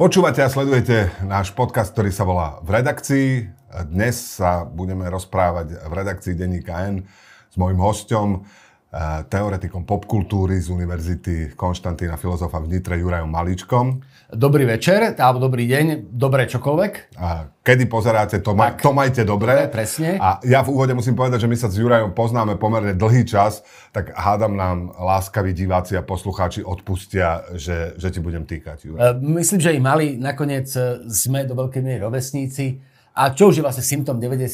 Počúvate a sledujete náš podcast, ktorý sa volá V redakcii. Dnes sa budeme rozprávať v redakcii Denníka N s mojim hostom, teoretikom popkultúry z Univerzity Konštantína Filozofa v Nitre Jurajom Maličkom. Dobrý večer, alebo dobrý deň, dobré čokoľvek. A kedy pozeráte, to, ma- to majte dobre. dobre. Presne. A ja v úvode musím povedať, že my sa s Jurajom poznáme pomerne dlhý čas, tak hádam nám láskaví diváci a poslucháči odpustia, že, že ti budem týkať, Juraj. E, myslím, že i mali, nakoniec e, sme do veľkej miery rovesníci. A čo už je vlastne symptom 90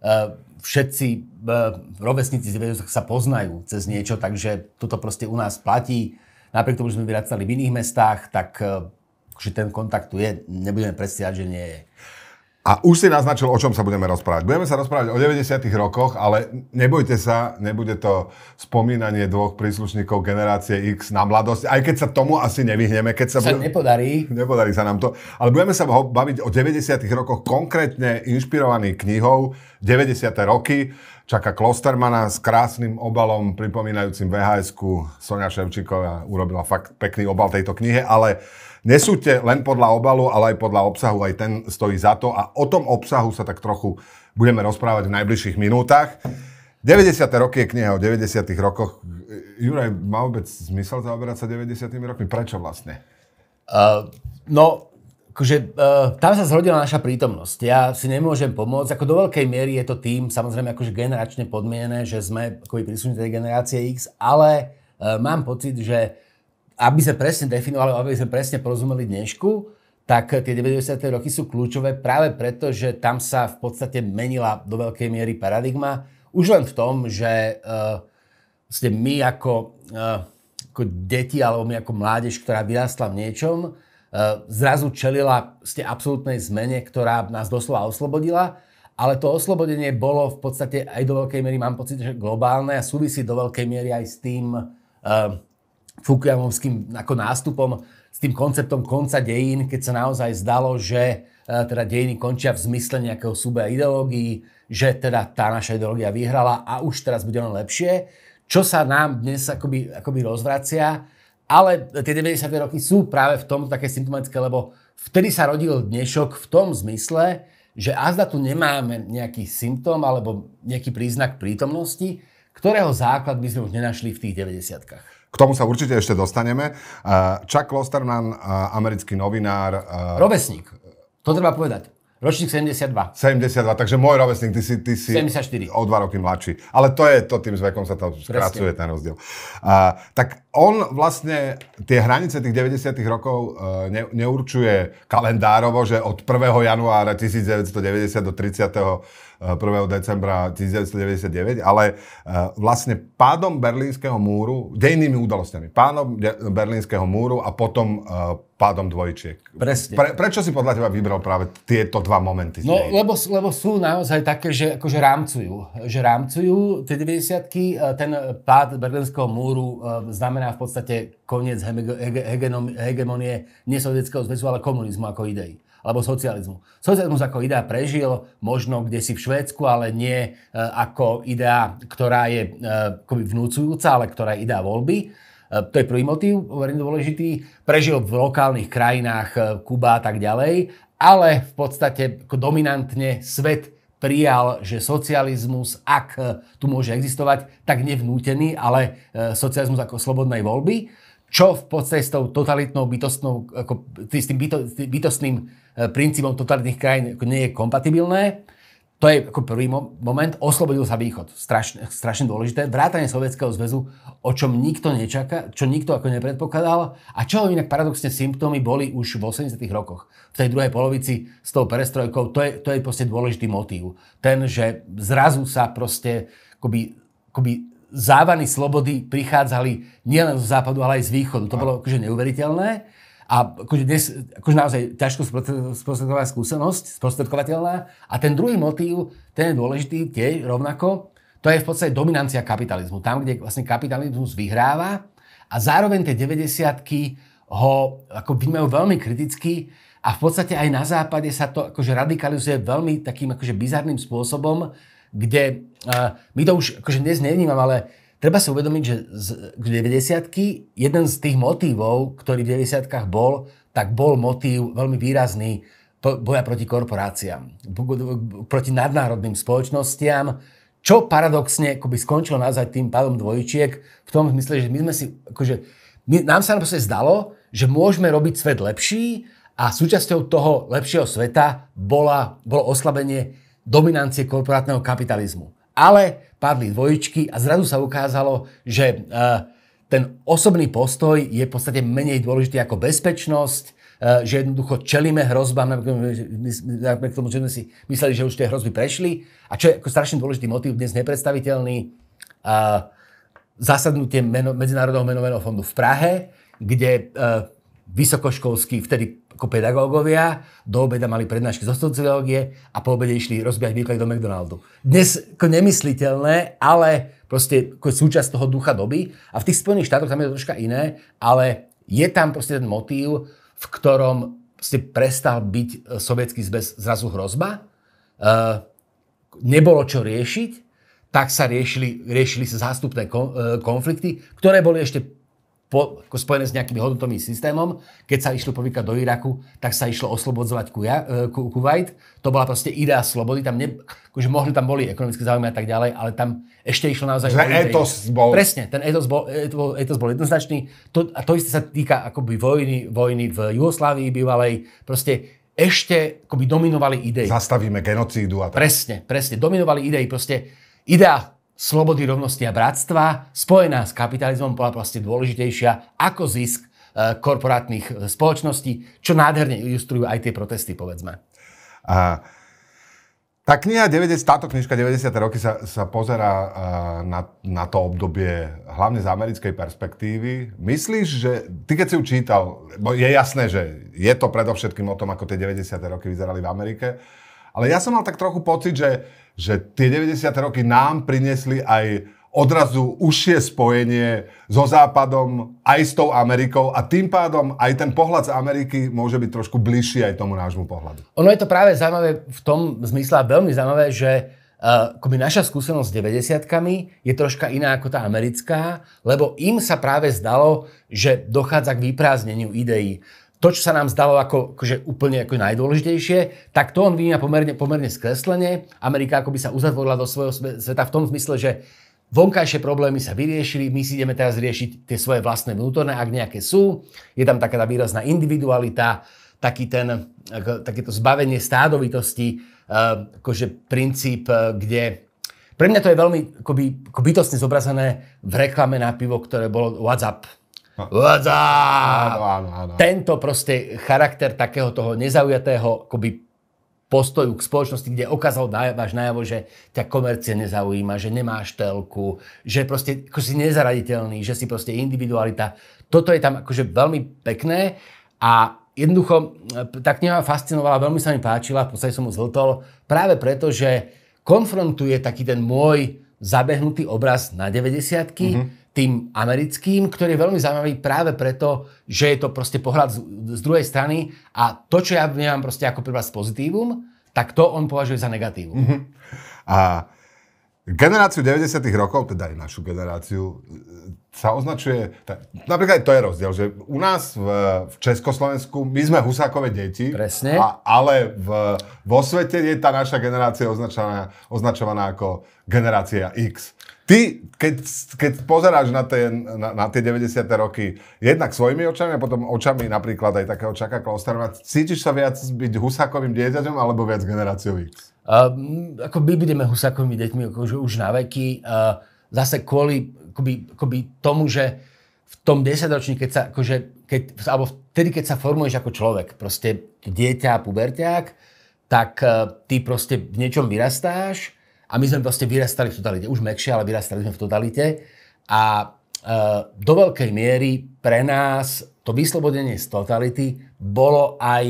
Eh, všetci eh, rovesníci sa poznajú cez niečo, takže toto proste u nás platí. Napriek tomu, že sme vyrastali v iných mestách, tak eh, že ten kontakt tu je, nebudeme predstierať, že nie je. A už si naznačil, o čom sa budeme rozprávať. Budeme sa rozprávať o 90. rokoch, ale nebojte sa, nebude to spomínanie dvoch príslušníkov generácie X na mladosť, aj keď sa tomu asi nevyhneme. Keď sa, sa budeme... nepodarí. Nepodarí sa nám to. Ale budeme sa baviť o 90. rokoch, konkrétne inšpirovaný knihou 90. roky. Čaká Klostermana s krásnym obalom pripomínajúcim VHS-ku. Sonia Ševčíková urobila fakt pekný obal tejto knihe, ale Nesúďte len podľa obalu, ale aj podľa obsahu, aj ten stojí za to a o tom obsahu sa tak trochu budeme rozprávať v najbližších minútach. 90. roky je kniha o 90. rokoch. Juraj, má vôbec zmysel zaoberať sa 90. rokmi? Prečo vlastne? Uh, no, akože, uh, tam sa zrodila naša prítomnosť. Ja si nemôžem pomôcť. Ako do veľkej miery je to tým, samozrejme akože generačne podmienené, že sme príslušní tej generácie X, ale uh, mám pocit, že aby sme presne definovali, aby sme presne porozumeli dnešku, tak tie 90. roky sú kľúčové práve preto, že tam sa v podstate menila do veľkej miery paradigma. Už len v tom, že uh, eh, ste my ako, uh, ako deti alebo my ako mládež, ktorá vyrastla v niečom, uh, zrazu čelila ste absolútnej zmene, ktorá nás doslova oslobodila. Ale to oslobodenie bolo v podstate aj do veľkej miery, mám pocit, že globálne a súvisí do veľkej miery aj s tým, uh, Fukuyamovským ako nástupom, s tým konceptom konca dejín, keď sa naozaj zdalo, že e, teda dejiny končia v zmysle nejakého súbeja ideológií, že teda tá naša ideológia vyhrala a už teraz bude len lepšie, čo sa nám dnes akoby, akoby rozvracia. Ale tie 90. roky sú práve v tom také symptomatické, lebo vtedy sa rodil dnešok v tom zmysle, že azda tu nemáme nejaký symptóm alebo nejaký príznak prítomnosti, ktorého základ by sme už nenašli v tých 90 k tomu sa určite ešte dostaneme. E, Chuck Klosterman, e, americký novinár... E, Rovesník. To treba povedať. Ročník 72. 72, takže môj rovesník, ty si, ty si 74. o dva roky mladší. Ale to je, to tým zvekom sa tam skracuje ten rozdiel. A, tak on vlastne tie hranice tých 90 rokov e, ne, neurčuje kalendárovo, že od 1. januára 1990 do 31. E, decembra 1999, ale e, vlastne pádom Berlínskeho múru, dejnými udalosťami, pádom Berlínskeho múru a potom pádom dvojčiek. Presne. Pre, prečo si podľa teba vybral práve tieto dva momenty? No, lebo, lebo sú naozaj také, že akože rámcujú. Že rámcujú tie 90 e, ten pád Berlínskeho múru e, znamená v podstate koniec hegemonie nesovietského zväzu, ale komunizmu ako idei alebo socializmu. Socializmus ako idea prežil možno kde si v Švédsku, ale nie e, ako idea, ktorá je e, vnúcujúca, ale ktorá je idea voľby. E, to je prvý motív, veľmi dôležitý. Prežil v lokálnych krajinách e, Kuba a tak ďalej, ale v podstate dominantne svet prijal, že socializmus, ak e, tu môže existovať, tak nevnútený, ale socializmus ako slobodnej voľby, čo v podstate s tou totalitnou bytostnou, ako, s tým bytostným princípom totalitných krajín nie je kompatibilné. To je ako prvý moment. Oslobodil sa východ. Strašne, strašne dôležité. Vrátanie Sovietskeho zväzu, o čom nikto nečaká, čo nikto ako nepredpokladal a čo inak paradoxne symptómy boli už v 80 rokoch. V tej druhej polovici s tou perestrojkou, to je, to je proste dôležitý motív. Ten, že zrazu sa proste akoby, akoby závany slobody prichádzali nielen z západu, ale aj z východu. To bolo akože neuveriteľné. A akože dnes, akože naozaj ťažko sprostredková skúsenosť, sprostredkovateľná. A ten druhý motív, ten je dôležitý tiež rovnako, to je v podstate dominancia kapitalizmu. Tam, kde vlastne kapitalizmus vyhráva a zároveň tie 90 ho ako vnímajú veľmi kriticky a v podstate aj na západe sa to akože radikalizuje veľmi takým akože bizarným spôsobom, kde uh, my to už akože dnes nevnímam, ale Treba si uvedomiť, že z, k 90 jeden z tých motívov, ktorý v 90 bol, tak bol motív veľmi výrazný boja proti korporáciám, proti nadnárodným spoločnostiam, čo paradoxne akoby skončilo naozaj tým pádom dvojčiek v tom zmysle, že my sme si, akože, my, nám sa nám proste zdalo, že môžeme robiť svet lepší a súčasťou toho lepšieho sveta bola, bolo oslabenie dominancie korporátneho kapitalizmu. Ale padli dvojičky a zrazu sa ukázalo, že e, ten osobný postoj je v podstate menej dôležitý ako bezpečnosť, e, že jednoducho čelíme hrozbám, napriek tomu, že sme si mysleli, že už tie hrozby prešli. A čo je ako strašne dôležitý motív, dnes nepredstaviteľný, e, zasadnutie Medzinárodného menového fondu v Prahe, kde vysokoškolský vtedy ako pedagógovia, do obeda mali prednášky zo sociológie a po obede išli rozbiať výklad do McDonaldu. Dnes ako nemysliteľné, ale proste ako súčasť toho ducha doby. A v tých Spojených štátoch tam je to troška iné, ale je tam proste ten motív, v ktorom ste prestal byť e, sovietský zväz zrazu hrozba. E, nebolo čo riešiť, tak sa riešili, riešili sa zástupné e, konflikty, ktoré boli ešte po, ako spojené s nejakým hodnotovým systémom. Keď sa išlo prvýkrát do Iraku, tak sa išlo oslobodzovať Kuja, e, ku, Kuwait. To bola proste idea slobody. Tam ne, akože mohli tam boli ekonomické záujmy a tak ďalej, ale tam ešte išlo naozaj... Že etos bol... Presne, ten etos bol, etos, etos bol jednoznačný. To, a to isté sa týka akoby vojny, vojny v Jugoslávii bývalej. Proste ešte akoby dominovali idei. Zastavíme genocídu a tak. Presne, presne. Dominovali idei. Proste idea slobody, rovnosti a bratstva, spojená s kapitalizmom, bola proste dôležitejšia ako zisk e, korporátnych e, spoločností, čo nádherne ilustrujú aj tie protesty, povedzme. A, tá kniha 90, táto knižka 90. roky sa, sa pozera e, na, na to obdobie hlavne z americkej perspektívy. Myslíš, že ty keď si ju čítal, bo je jasné, že je to predovšetkým o tom, ako tie 90. roky vyzerali v Amerike, ale ja som mal tak trochu pocit, že že tie 90. roky nám priniesli aj odrazu užšie spojenie so Západom aj s tou Amerikou a tým pádom aj ten pohľad z Ameriky môže byť trošku bližší aj tomu nášmu pohľadu. Ono je to práve zaujímavé v tom zmysle veľmi zaujímavé, že uh, naša skúsenosť s 90 je troška iná ako tá americká, lebo im sa práve zdalo, že dochádza k vyprázdneniu ideí to, čo sa nám zdalo ako, akože úplne ako najdôležitejšie, tak to on vníma pomerne, pomerne skreslenie. Amerika by sa uzatvorila do svojho sveta v tom zmysle, že vonkajšie problémy sa vyriešili, my si ideme teraz riešiť tie svoje vlastné vnútorné, ak nejaké sú. Je tam taká tá výrazná individualita, taký ten, takéto zbavenie stádovitosti, eh, akože princíp, eh, kde pre mňa to je veľmi akoby, bytostne zobrazené v reklame na pivo, ktoré bolo WhatsApp What's Áno, áno, áno. Tento proste charakter takého toho nezaujatého akoby postoju k spoločnosti, kde okázal váš najavo, že ťa komercie nezaujíma, že nemáš telku, že proste ako si nezaraditeľný, že si proste individualita. Toto je tam akože veľmi pekné a jednoducho e, tá kniha fascinovala, veľmi sa mi páčila, v podstate som mu zhltol, práve preto, že konfrontuje taký ten môj zabehnutý obraz na 90 mm-hmm tým americkým, ktorý je veľmi zaujímavý práve preto, že je to proste pohľad z, z druhej strany a to, čo ja vnímam proste ako pre vás pozitívum, tak to on považuje za negatívum. Mm-hmm. A generáciu 90. rokov, teda aj našu generáciu, sa označuje, tak, napríklad aj to je rozdiel, že u nás v, v Československu my sme husákové deti, Presne. A, ale v, vo svete je tá naša generácia označovaná, označovaná ako generácia X. Ty, keď, keď pozeráš na, ten, na, na tie 90. roky, jednak svojimi očami a potom očami napríklad aj takého Čaka Klaustarova, cítiš sa viac byť husákovým dieťaťom alebo viac generáciový? Uh, mm, ako my budeme husákovými deťmi akože už na veky. Uh, zase kvôli akoby, akoby tomu, že v tom ročni, keď sa akože, keď, alebo vtedy, keď sa formuješ ako človek, proste dieťa, puberťák, tak uh, ty proste v niečom vyrastáš, a my sme proste vyrastali v totalite. Už mekšie, ale vyrastali sme v totalite. A e, do veľkej miery pre nás to vyslobodenie z totality bolo aj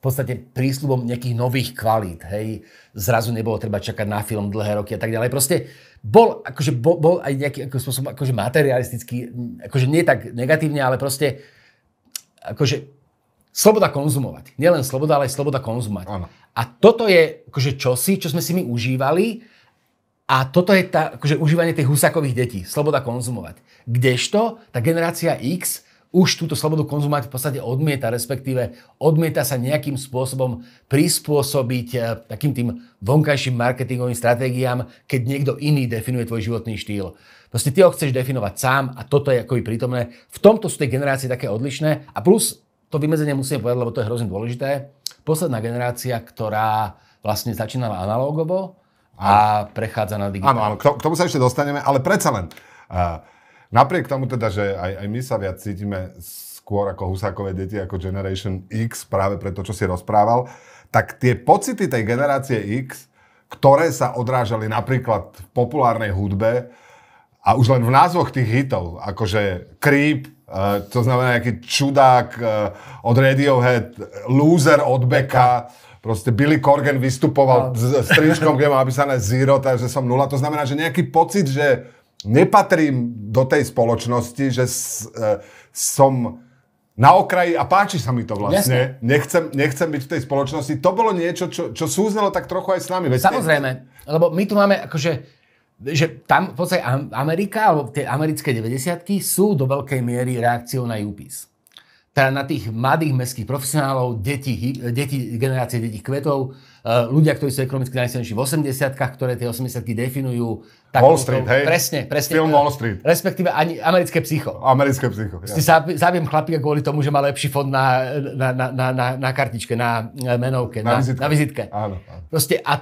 v podstate prísľubom nejakých nových kvalít, hej. Zrazu nebolo treba čakať na film dlhé roky a tak ďalej. Proste bol, akože, bol, bol aj nejaký ako spôsob, akože materialistický, akože nie tak negatívne, ale proste akože sloboda konzumovať. Nielen sloboda, ale aj sloboda konzumať. Ano. A toto je akože čosi, čo sme si my užívali a toto je tá, akože užívanie tých husakových detí. Sloboda konzumovať. Kdežto tá generácia X už túto slobodu konzumovať v podstate odmieta, respektíve odmieta sa nejakým spôsobom prispôsobiť e, takým tým vonkajším marketingovým stratégiám, keď niekto iný definuje tvoj životný štýl. Proste ty ho chceš definovať sám a toto je ako prítomné. V tomto sú tie generácie také odlišné a plus to vymedzenie musíme povedať, lebo to je hrozne dôležité. Posledná generácia, ktorá vlastne začínala analógovo a prechádza na digitálne. Áno, áno, k tomu sa ešte dostaneme, ale predsa len. Napriek tomu teda, že aj, aj my sa viac cítime skôr ako husákové deti, ako Generation X, práve preto, čo si rozprával, tak tie pocity tej generácie X, ktoré sa odrážali napríklad v populárnej hudbe a už len v názvoch tých hitov, akože Creep, Uh, to znamená nejaký čudák uh, od Radiohead, loser od Beka. Proste Billy Corgan vystupoval no. s, s tričkom, kde mal napísané zero, takže som nula. To znamená, že nejaký pocit, že nepatrím do tej spoločnosti, že s, uh, som na okraji a páči sa mi to vlastne. Jasne. Nechcem, nechcem byť v tej spoločnosti. To bolo niečo, čo, čo súznelo tak trochu aj s nami. Samozrejme, lebo my tu máme akože že tam v podstate Amerika, alebo tie americké 90 sú do veľkej miery reakciou na UPIS. Teda na tých mladých mestských profesionálov, deti, deti, generácie detí kvetov, e, ľudia, ktorí sú ekonomicky najsilnejší v 80 ktoré tie 80 definujú. Tak, Wall Street, to, hej? Presne, presne. Film Wall Street. Respektíve ani americké psycho. Americké psycho, ja. Zabijem chlapíka kvôli tomu, že má lepší fond na, na, na, na, na kartičke, na e, menovke, na, na, vizitke. na vizitke. Áno, áno. Proste a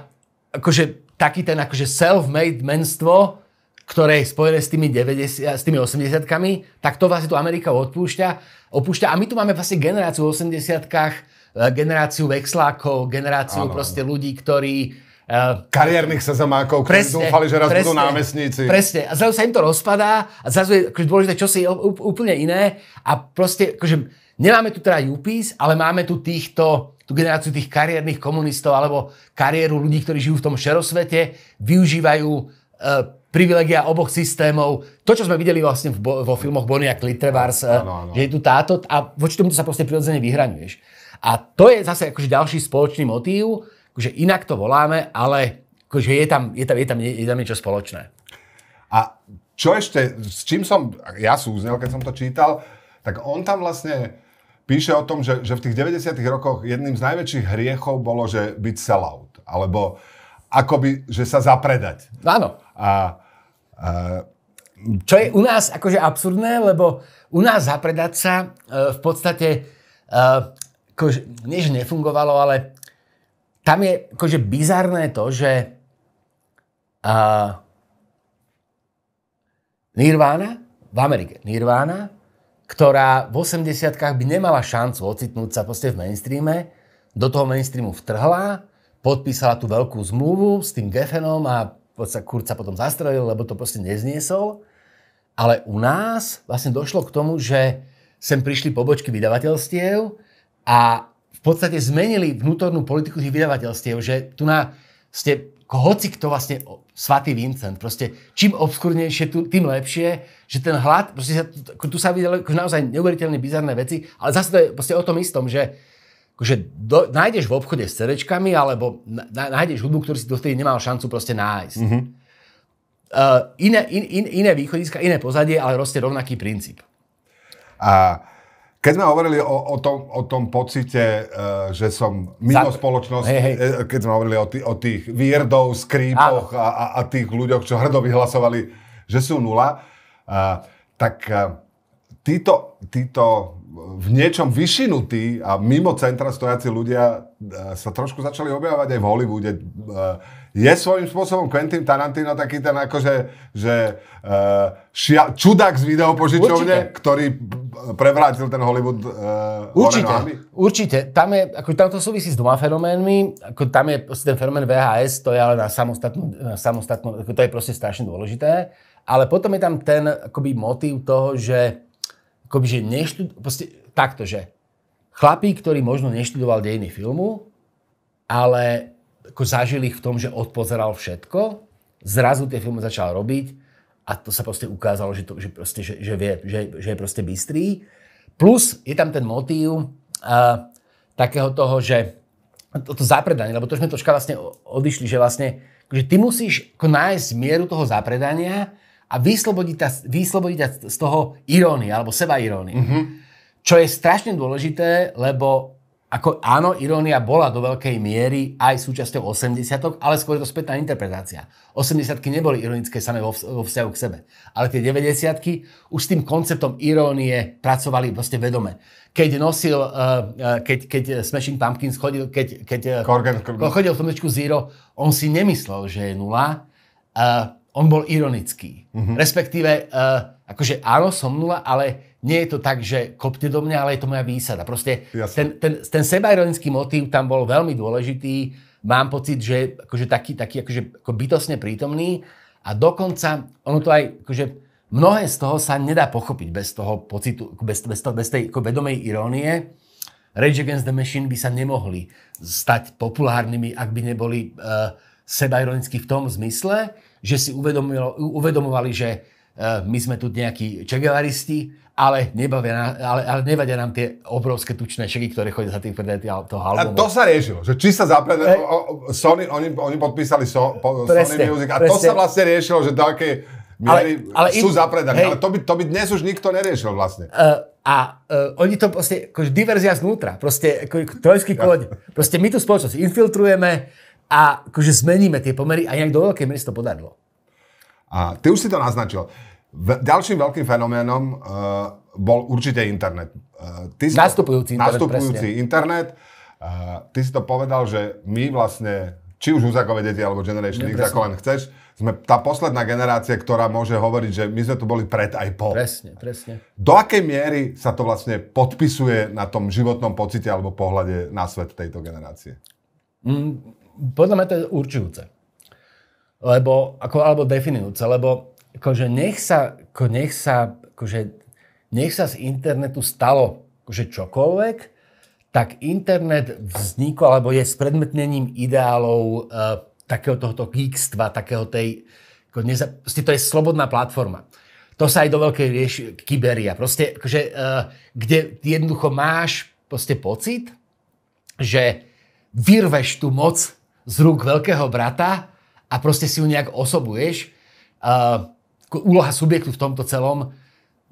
akože taký ten akože self-made menstvo, ktoré je spojené s tými, 90, s tými 80 tak to vlastne tu Amerika odpúšťa, opúšťa. A my tu máme vlastne generáciu 80 eh, generáciu vexlákov, generáciu ano. proste ľudí, ktorí... Uh, Kariérnych sezamákov, ktorí presne, dúfali, že raz presne, budú námestníci. Presne. A zrazu sa im to rozpadá a zrazu je akože dôležité, čo si úplne iné. A proste, akože, Nemáme tu teda UPs, ale máme tu týchto, tú generáciu tých kariérnych komunistov alebo kariéru ľudí, ktorí žijú v tom šerosvete, využívajú e, privilegia oboch systémov. To, čo sme videli vlastne v vo filmoch Bonnie a Clitrevars, e, no, no, no. že je tu táto a voči tomu sa proste prirodzene vyhraňuješ. A to je zase akože ďalší spoločný motív, akože inak to voláme, ale akože je tam, je tam, je tam, je tam niečo spoločné. A čo ešte, s čím som, ja súznel, keď som to čítal, tak on tam vlastne píše o tom, že, že v tých 90 rokoch jedným z najväčších hriechov bolo, že byť sellout. Alebo akoby, že sa zapredať. Áno. A, a, Čo je u nás akože absurdné, lebo u nás zapredať sa e, v podstate, e, akože, nie že nefungovalo, ale tam je akože bizarné to, že e, Nirvana, v Amerike Nirvana, ktorá v 80 by nemala šancu ocitnúť sa proste v mainstreame, do toho mainstreamu vtrhla, podpísala tú veľkú zmluvu s tým Geffenom a Kurt sa potom zastrelil, lebo to proste nezniesol. Ale u nás vlastne došlo k tomu, že sem prišli pobočky vydavateľstiev a v podstate zmenili vnútornú politiku tých vydavateľstiev, že tu na ste hoci kto vlastne svatý Vincent. Proste čím obskurnejšie, tým lepšie, že ten hlad, proste sa, tu sa videli akože naozaj neuveriteľne bizarné veci, ale zase to je proste o tom istom, že akože do, nájdeš v obchode s cerečkami, alebo nájdeš hudbu, ktorú si dovtedy nemal šancu proste nájsť. Mm-hmm. Uh, iné, in, in, iné východiska, iné pozadie, ale proste rovnaký princíp. A keď sme hovorili o, o, tom, o tom pocite, e, že som mimo Zap... spoločnosť, hey, hey. E, keď sme hovorili o, tý, o tých weirdov, skrípoch a, a, a tých ľuďoch, čo hrdo vyhlasovali, že sú nula, uh, tak títo, títo v niečom vyšinutí a mimo centra stojaci ľudia sa trošku začali objavovať aj v Hollywoode. Je svojím spôsobom Quentin Tarantino taký ten akože že, šia, čudák z videopožičovne, ktorý prevrátil ten Hollywood uh, Určite, určite. Tam, je, ako, tam to súvisí s dvoma fenoménmi. Ako, tam je proste ten fenomén VHS, to je ale na samostatnú, na samostatnú ako, to je proste strašne dôležité. Ale potom je tam ten akoby motiv toho, že akoby, že neštud, proste, takto, že chlapík, ktorý možno neštudoval dejiny filmu, ale ako zažil ich v tom, že odpozeral všetko, zrazu tie filmy začal robiť, a to sa proste ukázalo, že, to, že, proste, že, že vie, že, že je proste bystrý. Plus je tam ten motív uh, takého toho, že toto zapredanie, lebo to sme troška vlastne odišli, že vlastne, že ty musíš nájsť mieru toho zapredania a vyslobodiť, ta, vyslobodiť ta z toho irónie, alebo seba irónie. Mm-hmm. Čo je strašne dôležité, lebo ako áno, irónia bola do veľkej miery aj súčasťou 80 ale skôr je to spätná interpretácia. 80 neboli ironické samé vo, vzťahu k sebe. Ale tie 90 už s tým konceptom irónie pracovali vlastne vedome. Keď nosil, eh, eh, keď, keď Smashing Pumpkins chodil, keď, keď eh, Korgan, chodil v tomečku Zero, on si nemyslel, že je nula. on bol ironický. Mm-hmm. Respektíve, akože áno, som nula, ale nie je to tak, že kopte do mňa, ale je to moja výsada. Proste ten, ten, ten sebaironický motív tam bol veľmi dôležitý. Mám pocit, že akože taký, taký akože ako bytosne prítomný a dokonca ono to aj, akože mnohé z toho sa nedá pochopiť bez toho pocitu, bez, bez, toho, bez tej ako vedomej irónie. Rage Against the Machine by sa nemohli stať populárnymi, ak by neboli uh, sebaironicky v tom zmysle, že si uvedomovali, že uh, my sme tu nejakí čegevaristi, ale, nebavia, ale, ale nevadia nám tie obrovské tučné šeky, ktoré chodia za tých predajty toho albumu. A to sa riešilo, že či sa zapredajú, e, Sony, oni, oni podpísali so, po, presne, Sony Music a presne. to sa vlastne riešilo, že také miery ale, ale sú im, zapredané, hej. ale to by, to by dnes už nikto neriešil vlastne. E, a uh, oni to proste, akože diverzia znútra, proste ako, trojský kôň. proste my tú spoločnosť infiltrujeme a akože zmeníme tie pomery a nejak do veľkej miery to podarilo. A ty už si to naznačil. Uh, ďalším veľkým fenoménom uh, bol určite internet. Uh, ty nastupujúci internet, Nastupujúci presne. internet. Uh, ty si to povedal, že my vlastne, či už Husakové deti alebo Generation X, ako len chceš, sme tá posledná generácia, ktorá môže hovoriť, že my sme tu boli pred aj po. Presne, presne. Do akej miery sa to vlastne podpisuje na tom životnom pocite alebo pohľade na svet tejto generácie? Mm, podľa mňa to je určujúce. Lebo, ako, alebo definujúce, lebo akože nech sa, ako nech sa, akože nech sa z internetu stalo akože čokoľvek, tak internet vznikol, alebo je spredmetnením ideálov e, takého tohoto geekstva, takého tej, ako neza, proste to je slobodná platforma. To sa aj do veľkej rieši kyberia. Proste, akože, e, kde jednoducho máš proste pocit, že vyrveš tú moc z rúk veľkého brata a proste si ju nejak osobuješ. Uh, úloha subjektu v tomto celom.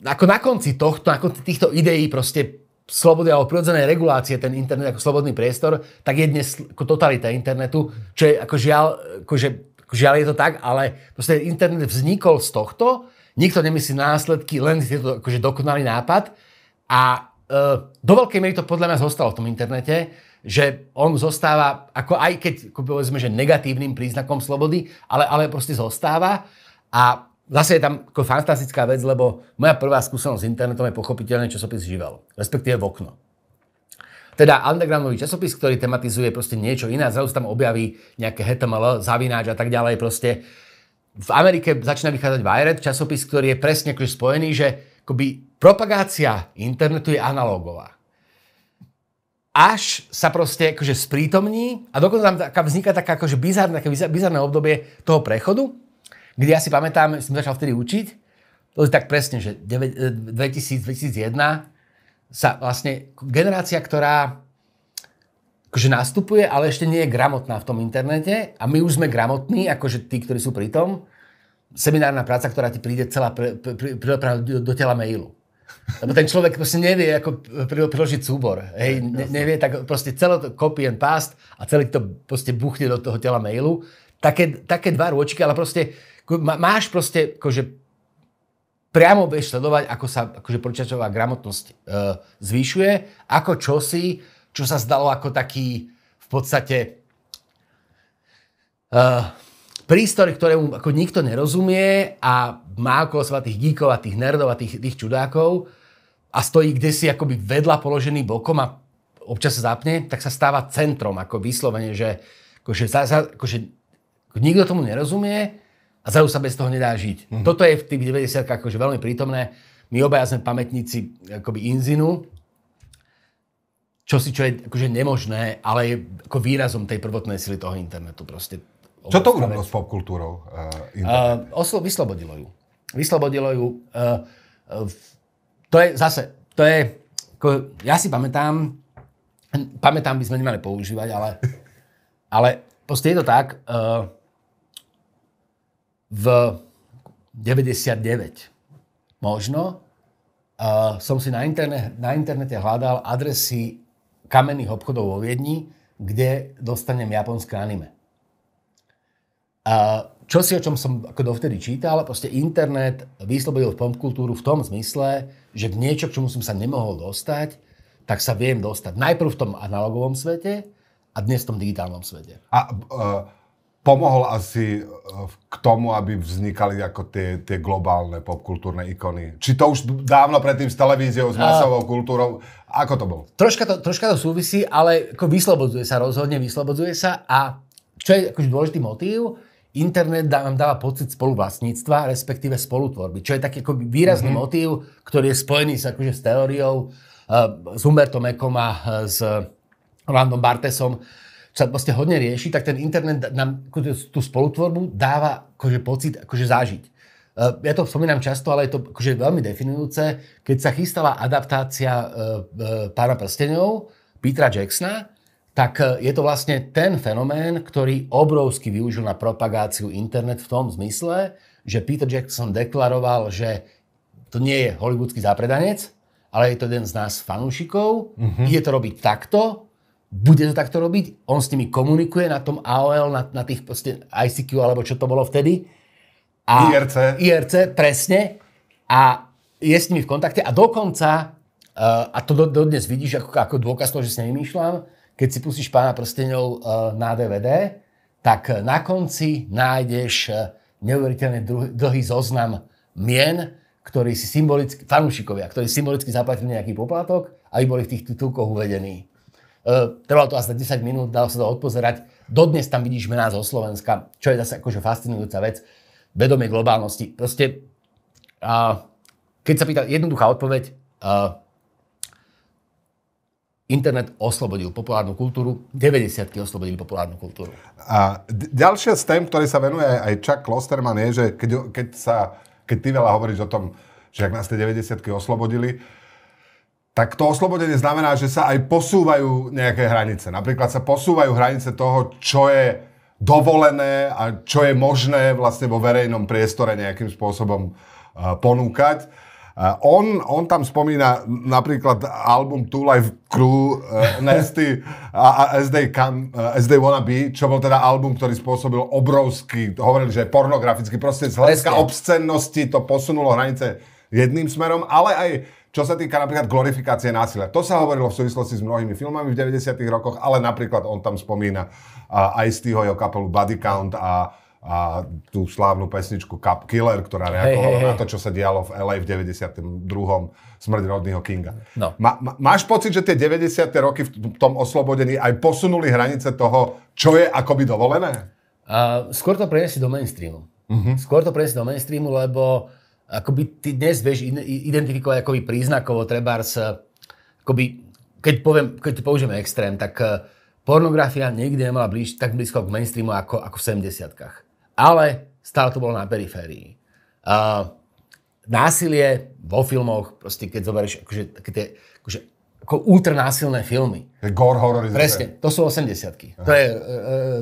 Ako na konci tohto, na konci týchto ideí proste slobody alebo prirodzenej regulácie ten internet ako slobodný priestor, tak je dnes ako totalita internetu, čo je ako žiaľ, akože, žiaľ je to tak, ale proste internet vznikol z tohto, nikto nemyslí následky, len je to akože dokonalý nápad a e, do veľkej miery to podľa nás zostalo v tom internete, že on zostáva, ako aj keď ako povedzme, že negatívnym príznakom slobody, ale, ale proste zostáva a zase je tam ako fantastická vec, lebo moja prvá skúsenosť s internetom je pochopiteľne časopis Živel, respektíve v okno. Teda undergroundový časopis, ktorý tematizuje proste niečo iné, zrazu tam objaví nejaké HTML, zavináč a tak ďalej proste. V Amerike začína vychádzať Wired, časopis, ktorý je presne akože spojený, že akoby propagácia internetu je analógová. Až sa proste akože sprítomní a dokonca tam vzniká taká akože bizárne, také bizárne obdobie toho prechodu, kde ja si pamätám, som začal vtedy učiť, to je tak presne, že 2000-2001 e, sa vlastne generácia, ktorá akože nastupuje, ale ešte nie je gramotná v tom internete a my už sme gramotní, akože tí, ktorí sú pri tom, seminárna práca, ktorá ti príde celá pre, pre, pre, pre, do, do tela mailu. Lebo ten človek proste nevie, ako priložiť súbor. Hej, ne, nevie, tak proste celé to copy and paste a celý to proste buchne do toho tela mailu. Také, také dva rôčky, ale proste Máš proste, akože priamo budeš sledovať, ako sa akože počítačová gramotnosť e, zvyšuje, ako čosi, čo sa zdalo ako taký v podstate e, prístor, ktorému ako nikto nerozumie a má okolo seba tých díkov a tých nerdov a tých, tých čudákov a stojí kde si akoby vedľa položený bokom a občas sa zapne, tak sa stáva centrom, ako vyslovene, že akože, za, za, akože nikto tomu nerozumie a zrazu sa bez toho nedá žiť. Mm-hmm. Toto je v tých 90 akože veľmi prítomné. My obaja sme pamätníci akoby inzinu, čo si čo je akože nemožné, ale je ako výrazom tej prvotnej sily toho internetu. Proste čo to urobilo s popkultúrou? Uh, uh, vyslobodilo ju. Vyslobodilo ju. Uh, uh, to je zase, to je, ako, ja si pamätám, pamätám by sme nemali používať, ale, ale proste je to tak, uh, v 99 možno uh, som si na, interne, na internete hľadal adresy kamenných obchodov vo Viedni, kde dostanem japonské anime. Uh, čo si, o čom som ako dovtedy čítal, proste internet vyslobodil popkultúru v tom zmysle, že v niečo, k čomu som sa nemohol dostať, tak sa viem dostať. Najprv v tom analogovom svete a dnes v tom digitálnom svete. A uh, pomohol asi eh, k tomu, aby vznikali ako tie, tie globálne popkultúrne ikony? Či to už dávno predtým s televíziou, s masovou kultúrou? Ako to bolo? Troška to, troška to súvisí, ale ako vyslobodzuje sa, rozhodne vyslobodzuje sa. A čo je akože dôležitý motív, internet dá, nám dáva pocit spoluvlastníctva, respektíve spolutvorby, čo je taký ako výrazný mm-hmm. motív, ktorý je spojený s, akože, s teóriou, uh, s Humbertom Ekom a uh, s Rolandom Bartesom, sa vlastne hodne rieši, tak ten internet nám tú spolutvorbu dáva akože pocit akože zážiť. E, ja to spomínam často, ale je to akože veľmi definujúce. Keď sa chystala adaptácia e, e, Pána prstenov, Petra Jacksona, tak je to vlastne ten fenomén, ktorý obrovsky využil na propagáciu internet v tom zmysle, že Peter Jackson deklaroval, že to nie je hollywoodsky zápredanec, ale je to jeden z nás fanúšikov, mm-hmm. je to robiť takto bude to takto robiť, on s nimi komunikuje na tom AOL, na, na tých proste ICQ, alebo čo to bolo vtedy. A IRC. IRC, presne. A je s nimi v kontakte a dokonca, uh, a to dodnes do vidíš ako, ako dôkaz toho, že si nevymýšľam, keď si pustíš pána prstenov uh, eh, na DVD, tak na konci nájdeš uh, neuveriteľne dlhý zoznam mien, ktorí si symbolicky, fanúšikovia, ktorí symbolicky zaplatili nejaký poplatok, aby boli v tých titulkoch uvedení. E, trvalo to asi 10 minút, dalo sa to odpozerať. Dodnes tam vidíš mená zo Slovenska, čo je zase akože fascinujúca vec. Vedomie globálnosti. Proste, uh, keď sa pýta jednoduchá odpoveď, uh, internet oslobodil populárnu kultúru, 90 oslobodili populárnu kultúru. A d- ďalšia z tém, ktorej sa venuje aj Chuck Klosterman je, že keď, keď, sa, keď ty veľa hovoríš o tom, že ak nás tie 90 oslobodili, tak to oslobodenie znamená, že sa aj posúvajú nejaké hranice. Napríklad sa posúvajú hranice toho, čo je dovolené a čo je možné vlastne vo verejnom priestore nejakým spôsobom e, ponúkať. E, on, on tam spomína napríklad album Two Life Crew, e, Nasty a, a As, They Come, As They Wanna Be, čo bol teda album, ktorý spôsobil obrovský, hovorili, že pornografický, proste z hľadiska obscennosti to posunulo hranice jedným smerom, ale aj čo sa týka napríklad glorifikácie násilia, to sa hovorilo v súvislosti s mnohými filmami v 90. rokoch, ale napríklad on tam spomína aj z toho jeho kapelu Body Count a a tú slávnu pesničku Cup Killer, ktorá reagovala hey, hey, hey. na to, čo sa dialo v LA v 92. smrť rodného Kinga. No. Ma, ma, máš pocit, že tie 90. roky v tom oslobodení aj posunuli hranice toho, čo je akoby dovolené? Uh, skôr to preniesli do mainstreamu. Uh-huh. Skôr to preniesli do mainstreamu, lebo akoby ty dnes vieš identifikovať akoby príznakovo trebárs, e, akoby, keď, poviem, keď použijeme extrém, tak e, pornografia nikdy nemala blíž, tak blízko k mainstreamu ako, ako v 70 Ale stále to bolo na periférii. Uh, násilie vo filmoch, proste keď zoberieš akože, také tie, akože, ako ultranásilné filmy. Gore horror. Presne, to sú 80 To je uh,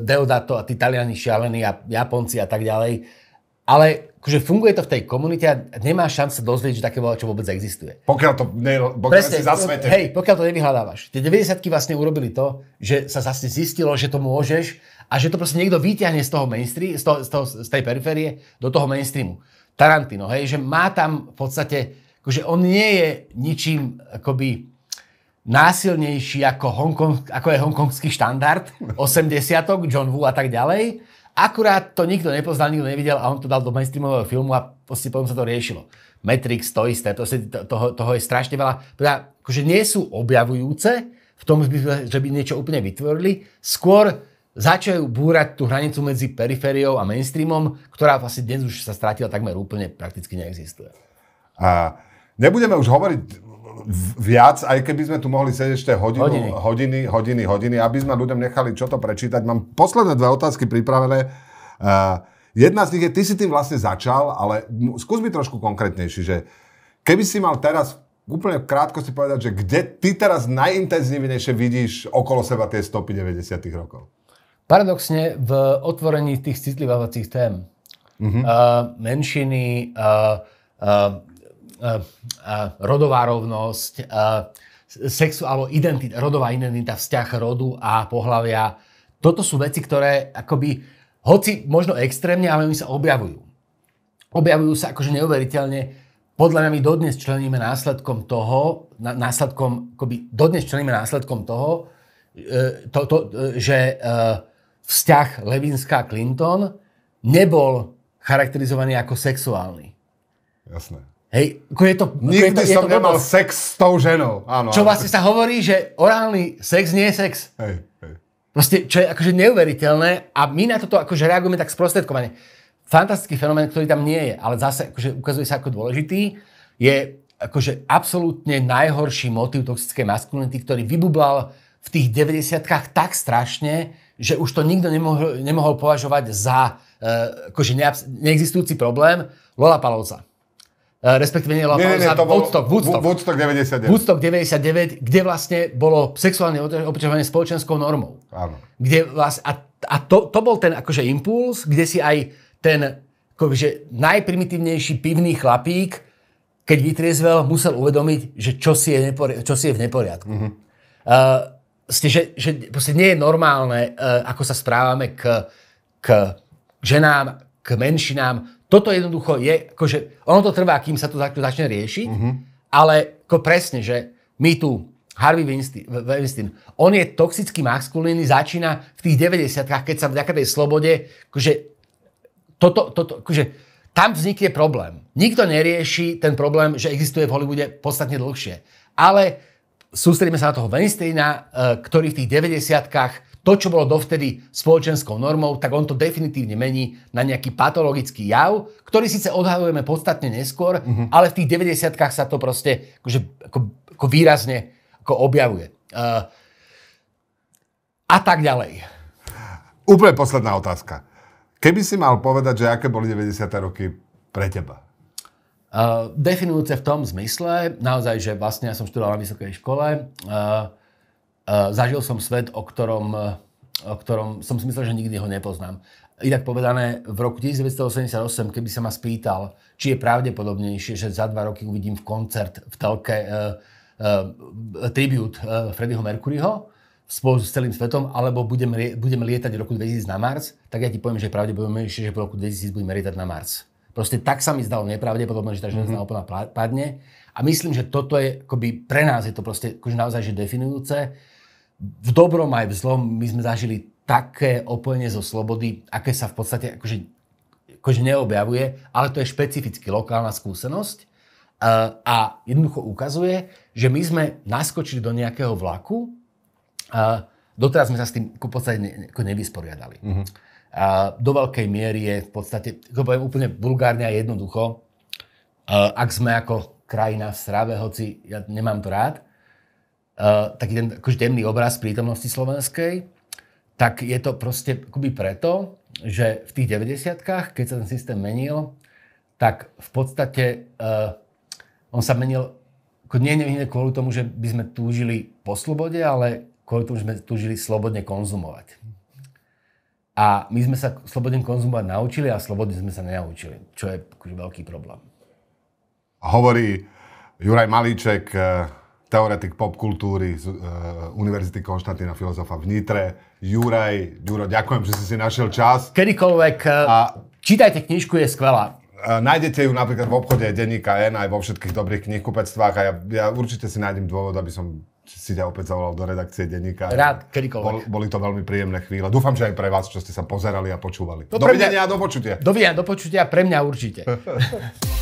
Deodato a tí Taliani šialení a Japonci a tak ďalej. Ale akože funguje to v tej komunite a nemá šancu dozvedieť, že také čo vôbec existuje. Pokiaľ to ne, pokiaľ Presne, si Hej, pokiaľ to nevyhľadávaš. Tie 90 vlastne urobili to, že sa zase zistilo, že to môžeš a že to proste niekto vyťahne z toho mainstream, z, toho, z, toho, z tej periférie do toho mainstreamu. Tarantino, hej, že má tam v podstate, akože on nie je ničím akoby násilnejší ako, Hongkong, ako je hongkongský štandard, 80 John Woo a tak ďalej, Akurát to nikto nepoznal, nikto nevidel a on to dal do mainstreamového filmu a proste potom sa to riešilo. Matrix, to isté, to, toho, toho je strašne veľa. Teda, akože nie sú objavujúce v tom, že by niečo úplne vytvorili, skôr začajú búrať tú hranicu medzi perifériou a mainstreamom, ktorá vlastne dnes už sa stratila takmer úplne, prakticky neexistuje. A nebudeme už hovoriť viac, aj keby sme tu mohli sedieť ešte hodinu, hodiny. hodiny, hodiny, hodiny, aby sme ľuďom nechali čo to prečítať. Mám posledné dve otázky pripravené. Uh, jedna z nich je, ty si tým vlastne začal, ale skús mi trošku konkrétnejší, že keby si mal teraz úplne krátko si povedať, že kde ty teraz najintenzívnejšie vidíš okolo seba tie stopy 90 rokov? Paradoxne v otvorení tých citlivávacích tém. Uh-huh. Uh, menšiny, uh, uh, rodová rovnosť, sexu, alebo identita, rodová identita, vzťah rodu a pohľavia. Toto sú veci, ktoré akoby, hoci možno extrémne, ale my sa objavujú. Objavujú sa akože neuveriteľne. Podľa mňa my dodnes členíme následkom toho, následkom, akoby dodnes členíme následkom toho, e, to, to, že e, vzťah Levinská-Clinton nebol charakterizovaný ako sexuálny. Jasné. Hej, ako je to... Nikdy je to, som to nemal blbosť. sex s tou ženou. Áno, čo vlastne sa hovorí, že orálny sex nie je sex. Hej, hej. Proste, čo je akože neuveriteľné a my na toto akože reagujeme tak sprostredkovane. Fantastický fenomén, ktorý tam nie je, ale zase akože ukazuje sa ako dôležitý, je akože absolútne najhorší motív toxickej maskulinity, ktorý vybublal v tých 90 tak strašne, že už to nikto nemohol, nemohol považovať za uh, akože neabs- neexistujúci problém Lola Palovca. Eh, respektíve nie, nie, nie, nie to bol, Woodstock, Woodstock. Woodstock 99. Woodstock 99, kde vlastne bolo sexuálne obťažovanie spoločenskou normou. Áno. Kde vlastne, a, a to, to bol ten akože impuls, kde si aj ten akože najprimitívnejší pivný chlapík, keď vytriezvel, musel uvedomiť, že čo si je, nepori- čo si je v neporiadku. Mm-hmm. Uh, ste, že, že proste nie je normálne, uh, ako sa správame k, k ženám, k menšinám, toto jednoducho je, akože ono to trvá, kým sa to začne riešiť, mm-hmm. ale ako presne, že my tu Harvey Weinstein, on je toxicky maskulíny, začína v tých 90 keď sa v tej slobode, akože, toto, toto, akože, tam vznikne problém. Nikto nerieši ten problém, že existuje v Hollywoode podstatne dlhšie. Ale sústredíme sa na toho Weinsteina, eh, ktorý v tých 90 to, čo bolo dovtedy spoločenskou normou, tak on to definitívne mení na nejaký patologický jav, ktorý síce odhadujeme podstatne neskôr, mm-hmm. ale v tých 90 sa to proste akože, ako, ako výrazne ako objavuje. Uh, a tak ďalej. Úplne posledná otázka. Keby si mal povedať, že aké boli 90. roky pre teba? Uh, definujúce v tom zmysle, naozaj, že vlastne ja som študoval na vysokej škole, uh, Eh, zažil som svet, o ktorom, eh, o ktorom som si myslel, že nikdy ho nepoznám. Inak povedané, v roku 1988, keby sa ma spýtal, či je pravdepodobnejšie, že za dva roky uvidím v koncert v telke uh, eh, uh, tribut uh, Freddieho Mercuryho spolu s celým svetom, alebo budem, budem lietať v roku 2000 na Mars, tak ja ti poviem, že je pravdepodobnejšie, že po roku 2000 budeme lietať na Mars. Proste tak sa mi zdalo nepravdepodobné, že tá železná mm-hmm. opona padne. A myslím, že toto je, akoby pre nás je to proste akože naozaj že definujúce v dobrom aj v zlom my sme zažili také opojenie zo slobody, aké sa v podstate akože, akože neobjavuje, ale to je špecificky lokálna skúsenosť eh, a jednoducho ukazuje, že my sme naskočili do nejakého vlaku, a eh, doteraz sme sa s tým v podstate ne, ako nevysporiadali. Mm-hmm. A eh, do veľkej miery je v podstate, to poviem úplne vulgárne a jednoducho, ak sme ako krajina v strave, hoci ja nemám to rád, Eh, taký ten akože temný obraz prítomnosti slovenskej, tak je to proste akoby preto, že v tých 90 keď sa ten systém menil, tak v podstate uh, on sa menil nie, nevinne kvôli tomu, že by sme túžili po slobode, ale kvôli tomu, že sme túžili slobodne konzumovať. A my sme sa slobodne konzumovať naučili a slobodne sme sa nenaučili, čo je akože veľký problém. Hovorí Juraj Malíček, eh, teoretik popkultúry z uh, Univerzity Konštantína Filozofa v Nitre. Juraj, Juro, ďakujem, že si si našiel čas. Kedykoľvek, e, a, čítajte knižku, je skvelá. Uh, nájdete ju napríklad v obchode Denníka N, aj vo všetkých dobrých knihkupectvách a ja, ja určite si nájdem dôvod, aby som si ťa opäť zavolal do redakcie denníka. Rád, kedykoľvek. Bol, boli to veľmi príjemné chvíle. Dúfam, že aj pre vás, čo ste sa pozerali a počúvali. No, dovidenia a do počutia. Dovidenia, do počutia, pre mňa určite.